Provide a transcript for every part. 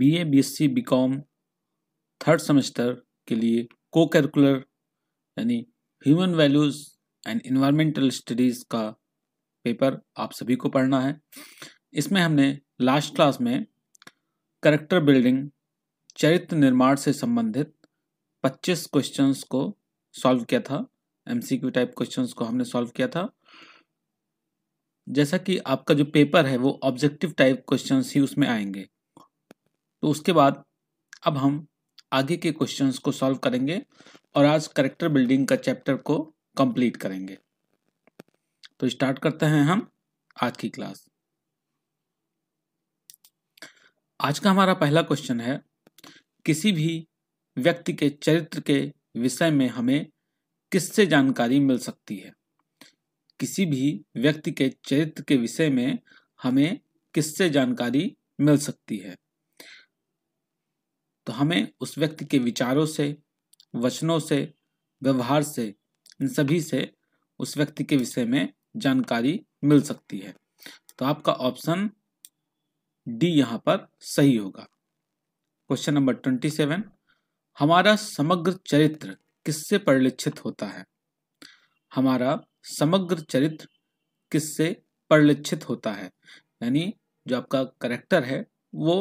B A B S C B com third semester के लिए co curricular यानी human values and environmental studies का paper आप सभी को पढ़ना है इसमें हमने लास्ट क्लास में करेक्टर बिल्डिंग चरित्र निर्माण से संबंधित 25 क्वेश्चंस को सॉल्व किया था एमसीक्यू टाइप क्वेश्चंस को हमने सॉल्व किया था जैसा कि आपका जो पेपर है वो ऑब्जेक्टिव टाइप क्वेश्चंस ही उसमें आएंगे तो उसके बाद अब हम आगे के क्वेश्चंस को सॉल्व करेंगे और आज करेक्टर बिल्डिंग का चैप्टर को कंप्लीट करेंगे तो स्टार्ट करते हैं हम आज की क्लास आज का हमारा पहला क्वेश्चन है किसी भी व्यक्ति के चरित्र के विषय में हमें किससे जानकारी मिल सकती है किसी भी व्यक्ति के चरित्र के विषय में हमें किससे जानकारी मिल सकती है तो हमें उस व्यक्ति के विचारों से वचनों से व्यवहार से इन सभी से उस व्यक्ति के विषय में जानकारी मिल सकती है तो आपका ऑप्शन डी यहाँ पर सही होगा क्वेश्चन नंबर ट्वेंटी सेवन हमारा समग्र चरित्र किससे परिलक्षित होता है हमारा समग्र चरित्र किससे परिलक्षित होता है यानी जो आपका करेक्टर है वो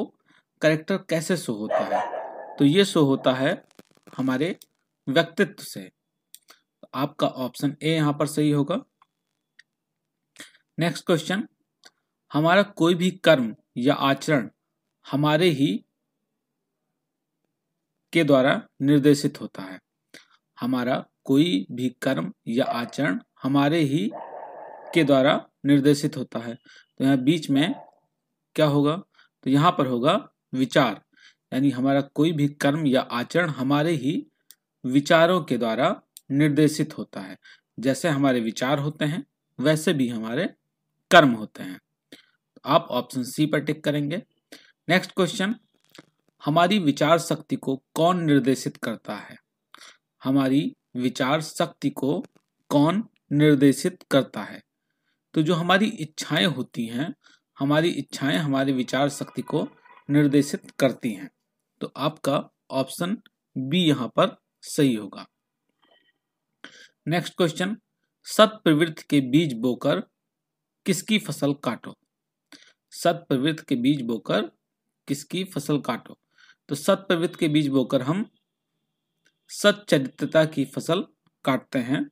करेक्टर कैसे शो होता है तो ये शो होता है हमारे व्यक्तित्व से तो आपका ऑप्शन ए यहाँ पर सही होगा नेक्स्ट क्वेश्चन हमारा कोई भी कर्म या आचरण हमारे ही के द्वारा निर्देशित होता है हमारा कोई भी कर्म या आचरण हमारे ही के द्वारा निर्देशित होता है तो यहाँ बीच में क्या होगा तो यहाँ पर होगा विचार यानी हमारा कोई भी कर्म या आचरण हमारे ही विचारों के द्वारा निर्देशित होता है जैसे हमारे विचार होते हैं वैसे भी हमारे कर्म होते हैं आप ऑप्शन सी पर टिक करेंगे नेक्स्ट क्वेश्चन हमारी विचार शक्ति को कौन निर्देशित करता है हमारी विचार शक्ति को कौन निर्देशित करता है तो जो हमारी इच्छाएं होती हैं हमारी इच्छाएं हमारी विचार शक्ति को निर्देशित करती हैं तो आपका ऑप्शन बी यहां पर सही होगा नेक्स्ट क्वेश्चन सत प्रवृत्ति के बीज बोकर किसकी फसल काटो सत प्रवृत्ति के बीज बोकर किसकी फसल काटो तो सत प्रवृत्ति के बीज बोकर हम सच्चरित्रता की फसल काटते हैं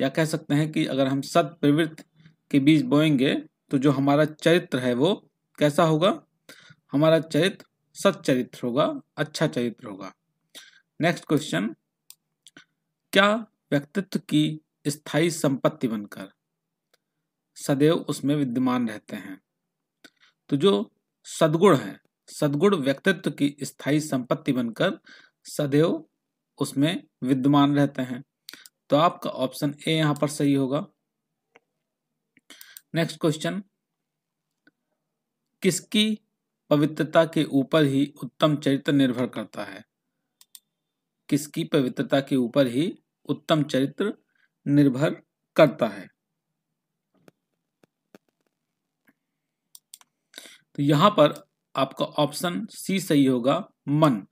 या कह सकते हैं कि अगर हम सत प्रवृत्ति के बीज बोएंगे तो जो हमारा चरित्र है वो कैसा होगा हमारा चरित्र सच्चरित्र होगा अच्छा चरित्र होगा नेक्स्ट क्वेश्चन क्या व्यक्तित्व की स्थायी संपत्ति बनकर सदैव उसमें विद्यमान रहते हैं तो जो सदगुण है सदगुण व्यक्तित्व की स्थायी संपत्ति बनकर सदैव उसमें विद्यमान रहते हैं तो आपका ऑप्शन ए यहां पर सही होगा नेक्स्ट क्वेश्चन किसकी पवित्रता के ऊपर ही उत्तम चरित्र निर्भर करता है किसकी पवित्रता के ऊपर ही उत्तम चरित्र निर्भर करता है तो यहां पर आपका ऑप्शन सी सही होगा मन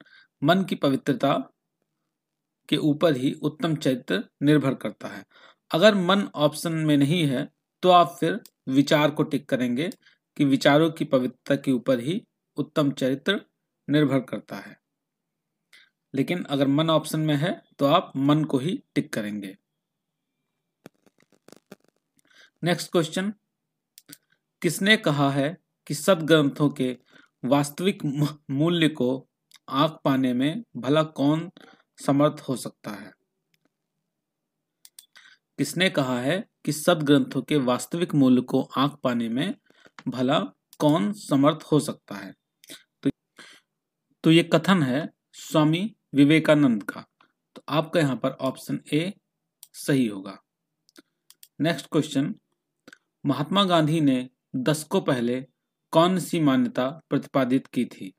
मन की पवित्रता के ऊपर ही उत्तम चरित्र निर्भर करता है अगर मन ऑप्शन में नहीं है तो आप फिर विचार को टिक करेंगे कि विचारों की पवित्रता के ऊपर ही उत्तम चरित्र निर्भर करता है लेकिन अगर मन ऑप्शन में है तो आप मन को ही टिक करेंगे नेक्स्ट क्वेश्चन किसने कहा है कि सदग्रंथों के वास्तविक मूल्य को आंख पाने में भला कौन समर्थ हो सकता है किसने कहा है कि सदग्रंथों के वास्तविक मूल्य को आंख पाने में भला कौन समर्थ हो सकता है तो तो ये कथन है स्वामी विवेकानंद का तो आपका यहां पर ऑप्शन ए सही होगा नेक्स्ट क्वेश्चन महात्मा गांधी ने दशकों पहले कौन सी मान्यता प्रतिपादित की थी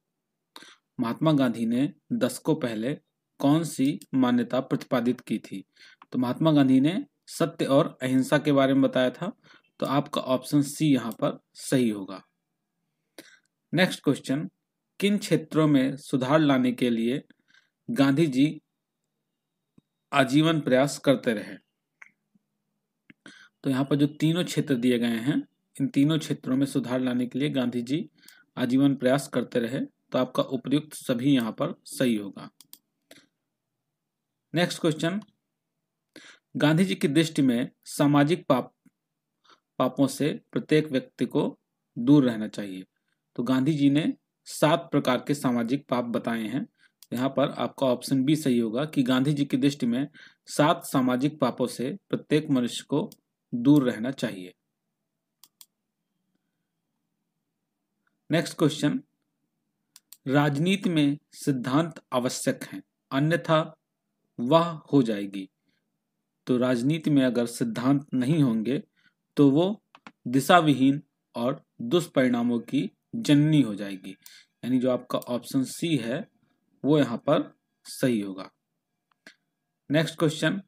महात्मा गांधी ने दशकों पहले कौन सी मान्यता प्रतिपादित की थी तो महात्मा गांधी ने सत्य और अहिंसा के बारे में बताया था तो आपका ऑप्शन सी यहां पर सही होगा नेक्स्ट क्वेश्चन किन क्षेत्रों में सुधार लाने के लिए गांधी जी आजीवन प्रयास करते रहे तो यहां पर जो तीनों क्षेत्र दिए गए हैं इन तीनों क्षेत्रों में सुधार लाने के लिए गांधी जी आजीवन प्रयास करते रहे तो आपका उपयुक्त सभी यहां पर सही होगा नेक्स्ट क्वेश्चन गांधी जी की दृष्टि में सामाजिक पाप पापों से प्रत्येक व्यक्ति को दूर रहना चाहिए तो गांधी जी ने सात प्रकार के सामाजिक पाप बताए हैं यहाँ पर आपका ऑप्शन बी सही होगा कि गांधी जी की दृष्टि में सात सामाजिक पापों से प्रत्येक मनुष्य को दूर रहना चाहिए नेक्स्ट क्वेश्चन राजनीति में सिद्धांत आवश्यक हैं अन्यथा वह हो जाएगी तो राजनीति में अगर सिद्धांत नहीं होंगे तो वो दिशा विहीन और दुष्परिणामों की जननी हो जाएगी यानी जो आपका ऑप्शन सी है वो यहां पर सही होगा नेक्स्ट क्वेश्चन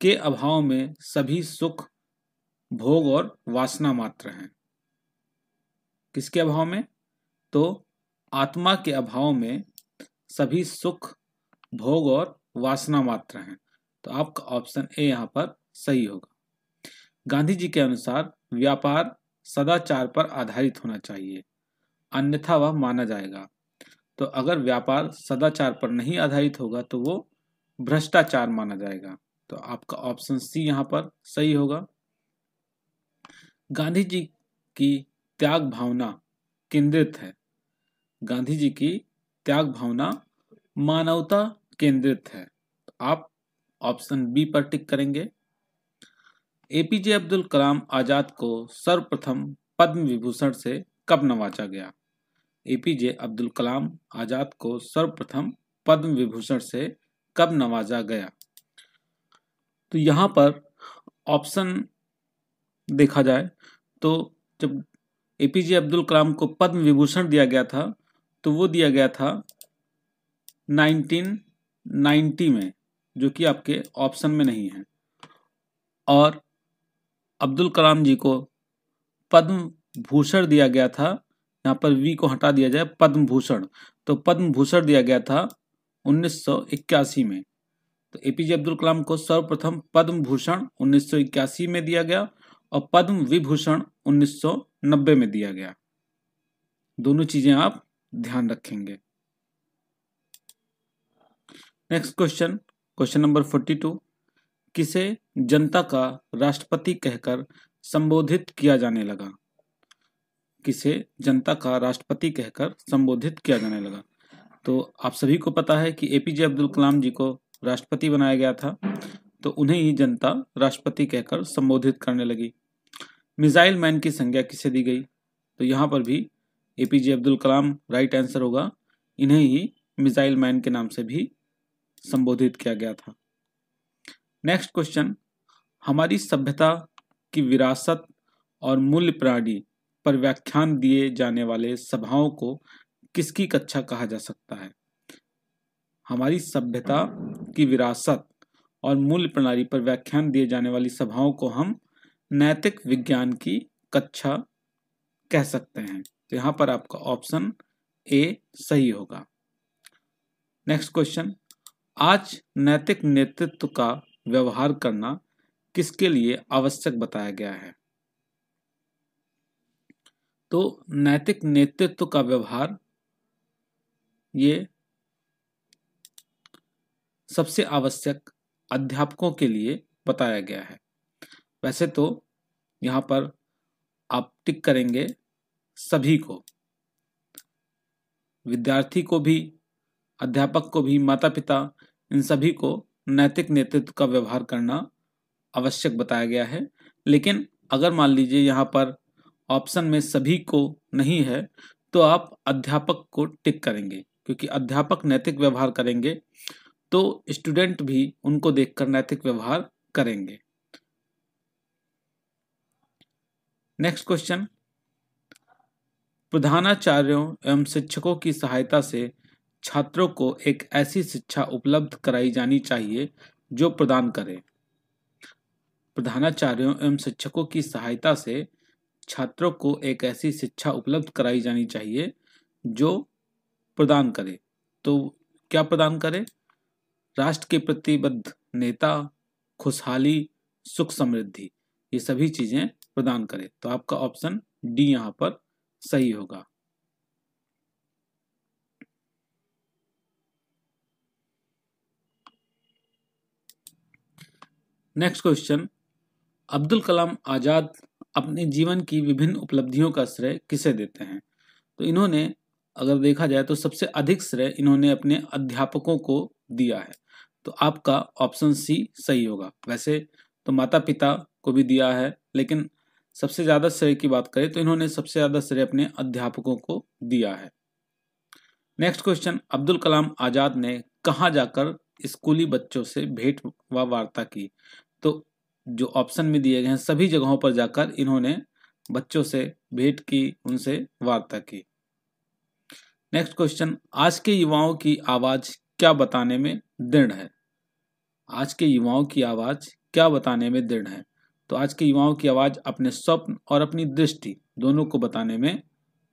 के अभाव में सभी सुख भोग और वासना मात्र हैं किसके अभाव में तो आत्मा के अभाव में सभी सुख भोग और वासना मात्र हैं तो आपका ऑप्शन ए यहां पर सही होगा गांधी जी के अनुसार व्यापार सदाचार पर आधारित होना चाहिए अन्यथा वह माना जाएगा तो अगर व्यापार सदाचार पर नहीं आधारित होगा तो वो भ्रष्टाचार माना जाएगा तो आपका ऑप्शन सी यहाँ पर सही होगा गांधी जी की त्याग भावना केंद्रित है गांधी जी की त्याग भावना मानवता केंद्रित है तो आप ऑप्शन बी पर टिक करेंगे एपीजे अब्दुल कलाम आज़ाद को सर्वप्रथम पद्म विभूषण से कब नवाजा गया एपीजे अब्दुल कलाम आज़ाद को सर्वप्रथम पद्म विभूषण से कब नवाजा गया तो यहाँ पर ऑप्शन देखा जाए तो जब एपीजे अब्दुल कलाम को पद्म विभूषण दिया गया था तो वो दिया गया था 1990 में जो कि आपके ऑप्शन में नहीं है और अब्दुल कलाम जी को पद्म भूषण दिया गया था यहाँ पर वी को हटा दिया जाए पद्म भूषण तो पद्म भूषण दिया गया था 1981 में तो एपीजे अब्दुल कलाम को सर्वप्रथम पद्म भूषण 1981 में दिया गया और पद्म विभूषण 1990 में दिया गया दोनों चीजें आप ध्यान रखेंगे नेक्स्ट क्वेश्चन क्वेश्चन नंबर 42 किसे जनता का राष्ट्रपति कहकर संबोधित किया जाने लगा किसे जनता का राष्ट्रपति कहकर संबोधित किया जाने लगा तो आप सभी को पता है कि एपीजे अब्दुल कलाम जी को राष्ट्रपति बनाया गया था तो उन्हें ही जनता राष्ट्रपति कहकर संबोधित करने लगी मिसाइल मैन की संज्ञा किसे दी गई तो यहाँ पर भी एपीजे अब्दुल कलाम राइट आंसर होगा इन्हें ही मिसाइल मैन के नाम से भी संबोधित किया गया था नेक्स्ट क्वेश्चन हमारी सभ्यता की विरासत और मूल्य प्रणाली पर व्याख्यान दिए जाने वाले सभाओं को किसकी कक्षा कहा जा सकता है हमारी सभ्यता की विरासत और मूल्य प्रणाली पर व्याख्यान दिए जाने वाली सभाओं को हम नैतिक विज्ञान की कक्षा कह सकते हैं तो यहाँ पर आपका ऑप्शन ए सही होगा नेक्स्ट क्वेश्चन आज नैतिक नेतृत्व का व्यवहार करना किसके लिए आवश्यक बताया गया है तो नैतिक नेतृत्व का व्यवहार ये सबसे आवश्यक अध्यापकों के लिए बताया गया है वैसे तो यहां पर आप टिक करेंगे सभी को विद्यार्थी को भी अध्यापक को भी माता पिता इन सभी को नैतिक नेतृत्व का व्यवहार करना आवश्यक बताया गया है लेकिन अगर मान लीजिए यहाँ पर ऑप्शन में सभी को नहीं है तो आप अध्यापक को टिक करेंगे क्योंकि अध्यापक नैतिक व्यवहार करेंगे तो स्टूडेंट भी उनको देखकर नैतिक व्यवहार करेंगे नेक्स्ट क्वेश्चन प्रधानाचार्यों एवं शिक्षकों की सहायता से छात्रों को एक ऐसी शिक्षा उपलब्ध कराई जानी चाहिए जो प्रदान करे प्रधानाचार्यों एवं शिक्षकों की सहायता से छात्रों को एक ऐसी शिक्षा उपलब्ध कराई जानी चाहिए जो प्रदान करे तो क्या प्रदान करे राष्ट्र के प्रतिबद्ध नेता खुशहाली सुख समृद्धि ये सभी चीज़ें प्रदान करे तो आपका ऑप्शन डी यहां पर सही होगा नेक्स्ट क्वेश्चन अब्दुल कलाम आज़ाद अपने जीवन की विभिन्न उपलब्धियों का श्रेय किसे देते हैं तो इन्होंने अगर देखा जाए तो सबसे अधिक श्रेय इन्होंने अपने अध्यापकों को दिया है तो आपका ऑप्शन सी सही होगा वैसे तो माता पिता को भी दिया है लेकिन सबसे ज़्यादा श्रेय की बात करें तो इन्होंने सबसे ज़्यादा श्रेय अपने अध्यापकों को दिया है नेक्स्ट क्वेश्चन अब्दुल कलाम आज़ाद ने कहाँ जाकर स्कूली बच्चों से भेंट व वार्ता की तो जो ऑप्शन में दिए गए हैं सभी जगहों पर जाकर इन्होंने बच्चों से भेंट की उनसे वार्ता की नेक्स्ट क्वेश्चन आज के युवाओं की आवाज क्या बताने में दृढ़ है आज के युवाओं की आवाज क्या बताने में दृढ़ है तो आज के युवाओं की आवाज अपने स्वप्न और अपनी दृष्टि दोनों को बताने में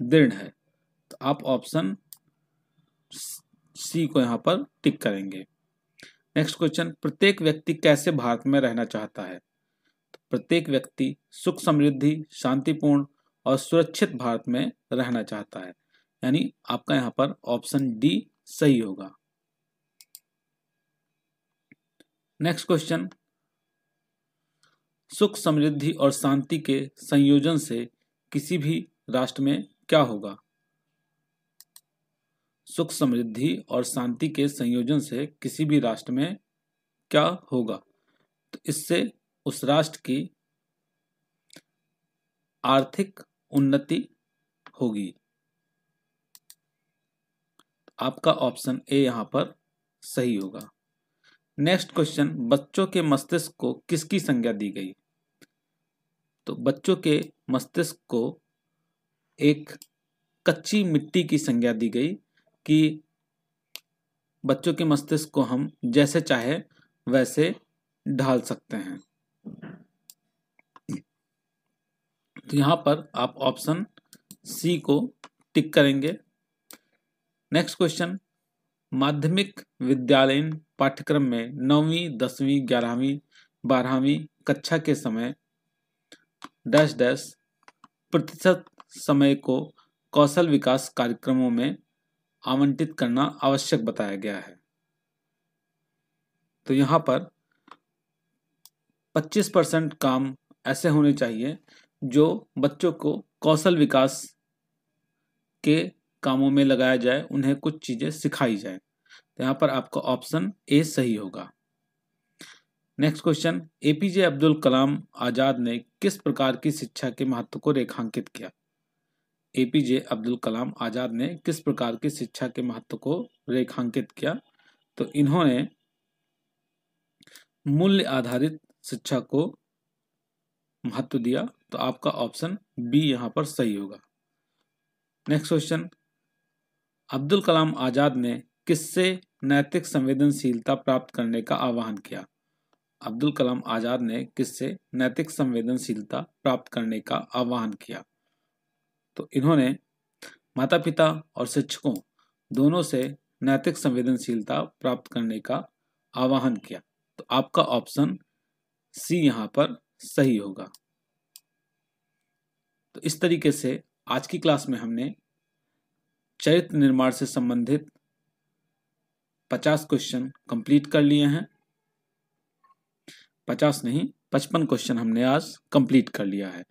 दृढ़ है तो आप ऑप्शन सी को यहाँ पर टिक करेंगे नेक्स्ट क्वेश्चन प्रत्येक व्यक्ति कैसे भारत में रहना चाहता है तो प्रत्येक व्यक्ति सुख समृद्धि शांतिपूर्ण और सुरक्षित भारत में रहना चाहता है यानी आपका यहाँ पर ऑप्शन डी सही होगा नेक्स्ट क्वेश्चन सुख समृद्धि और शांति के संयोजन से किसी भी राष्ट्र में क्या होगा सुख समृद्धि और शांति के संयोजन से किसी भी राष्ट्र में क्या होगा तो इससे उस राष्ट्र की आर्थिक उन्नति होगी आपका ऑप्शन ए यहां पर सही होगा नेक्स्ट क्वेश्चन बच्चों के मस्तिष्क को किसकी संज्ञा दी गई तो बच्चों के मस्तिष्क को एक कच्ची मिट्टी की संज्ञा दी गई कि बच्चों के मस्तिष्क को हम जैसे चाहे वैसे ढाल सकते हैं तो यहां पर आप ऑप्शन सी को टिक करेंगे नेक्स्ट क्वेश्चन माध्यमिक विद्यालयीन पाठ्यक्रम में नौवीं दसवीं ग्यारहवीं बारहवीं कक्षा के समय डैश डैश प्रतिशत समय को कौशल विकास कार्यक्रमों में आवंटित करना आवश्यक बताया गया है तो यहाँ पर 25 परसेंट काम ऐसे होने चाहिए जो बच्चों को कौशल विकास के कामों में लगाया जाए उन्हें कुछ चीज़ें सिखाई जाए तो यहां पर आपका ऑप्शन ए सही होगा next question APJ Abdul Kalam Azad ने किस प्रकार की शिक्षा के महत्व को रेखांकित किया एपीजे अब्दुल कलाम आज़ाद ने किस प्रकार की शिक्षा के महत्व को रेखांकित किया तो इन्होंने मूल्य आधारित शिक्षा को महत्व दिया तो आपका ऑप्शन बी यहाँ पर सही होगा नेक्स्ट क्वेश्चन अब्दुल कलाम आज़ाद ने किससे नैतिक संवेदनशीलता प्राप्त करने का आह्वान किया अब्दुल कलाम आज़ाद ने किससे नैतिक संवेदनशीलता प्राप्त करने का आह्वान किया तो इन्होंने माता पिता और शिक्षकों दोनों से नैतिक संवेदनशीलता प्राप्त करने का आवाहन किया तो आपका ऑप्शन सी यहां पर सही होगा तो इस तरीके से आज की क्लास में हमने चरित्र निर्माण से संबंधित 50 क्वेश्चन कंप्लीट कर लिए हैं 50 नहीं 55 क्वेश्चन हमने आज कंप्लीट कर लिया है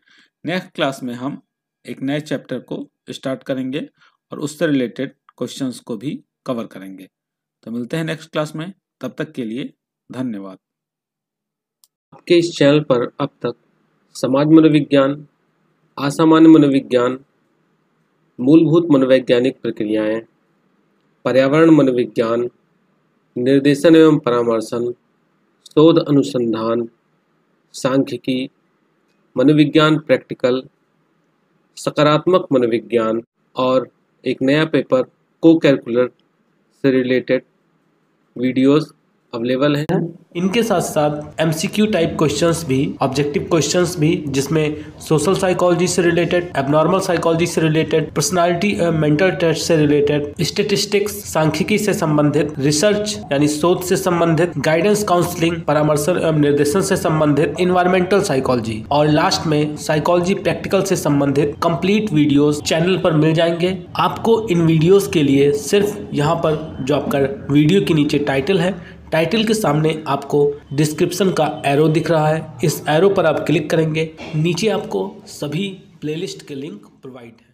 नेक्स्ट क्लास में हम एक नए चैप्टर को स्टार्ट करेंगे और उससे रिलेटेड क्वेश्चंस को भी कवर करेंगे तो मिलते हैं नेक्स्ट क्लास में तब तक के लिए धन्यवाद आपके इस चैनल पर अब तक समाज मनोविज्ञान असामान्य मनोविज्ञान मूलभूत मनोवैज्ञानिक प्रक्रियाएं, पर्यावरण मनोविज्ञान निर्देशन एवं परामर्शन शोध अनुसंधान सांख्यिकी मनोविज्ञान प्रैक्टिकल सकारात्मक मनोविज्ञान और एक नया पेपर को कैलकुलर से रिलेटेड वीडियोज़ अवेलेबल है इनके साथ साथ एम टाइप क्वेश्चंस भी ऑब्जेक्टिव क्वेश्चंस भी जिसमें सोशल साइकोलॉजी से रिलेटेड एबनॉर्मल साइकोलॉजी से रिलेटेड पर्सनालिटी मेंटल टेस्ट से रिलेटेड स्टेटिस्टिक्स सांख्यिकी से संबंधित रिसर्च यानी शोध से संबंधित गाइडेंस काउंसलिंग परामर्शन एवं निर्देशन से संबंधित इन्वायरमेंटल साइकोलॉजी और लास्ट में साइकोलॉजी प्रैक्टिकल से संबंधित कम्प्लीट वीडियो चैनल पर मिल जाएंगे आपको इन वीडियोज के लिए सिर्फ यहाँ पर जो आपका वीडियो के नीचे टाइटल है टाइटल के सामने आपको डिस्क्रिप्शन का एरो दिख रहा है इस एरो पर आप क्लिक करेंगे नीचे आपको सभी प्लेलिस्ट के लिंक प्रोवाइड हैं